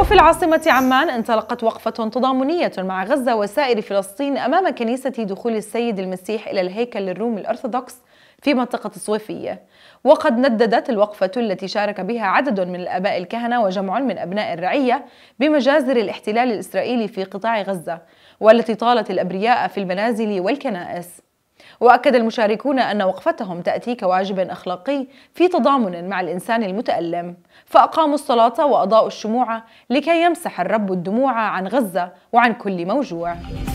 وفي العاصمة عمان انطلقت وقفة تضامنية مع غزة وسائر فلسطين أمام كنيسة دخول السيد المسيح إلى الهيكل الرومي الأرثوذكس في منطقة الصويفية وقد نددت الوقفة التي شارك بها عدد من الآباء الكهنة وجمع من أبناء الرعية بمجازر الاحتلال الإسرائيلي في قطاع غزة والتي طالت الأبرياء في المنازل والكنائس وأكد المشاركون أن وقفتهم تأتي كواجب أخلاقي في تضامن مع الإنسان المتألم فأقاموا الصلاة وأضاءوا الشموع لكي يمسح الرب الدموع عن غزة وعن كل موجوع